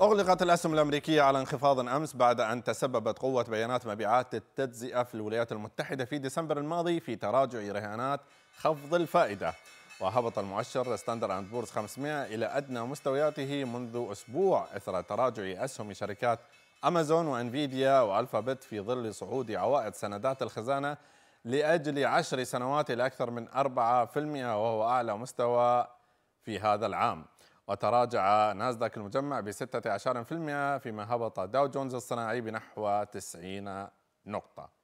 أغلقت الأسهم الأمريكية على انخفاض أمس بعد أن تسببت قوة بيانات مبيعات التجزئة في الولايات المتحدة في ديسمبر الماضي في تراجع رهانات خفض الفائدة وهبط المؤشر ستاندر أند بورز 500 إلى أدنى مستوياته منذ أسبوع إثر تراجع أسهم شركات أمازون وأنفيديا وألفابت في ظل صعود عوائد سندات الخزانة لأجل عشر سنوات إلى أكثر من 4% وهو أعلى مستوى في هذا العام وتراجع ناسداك المجمع ب 16% فيما هبط داو جونز الصناعي بنحو 90 نقطة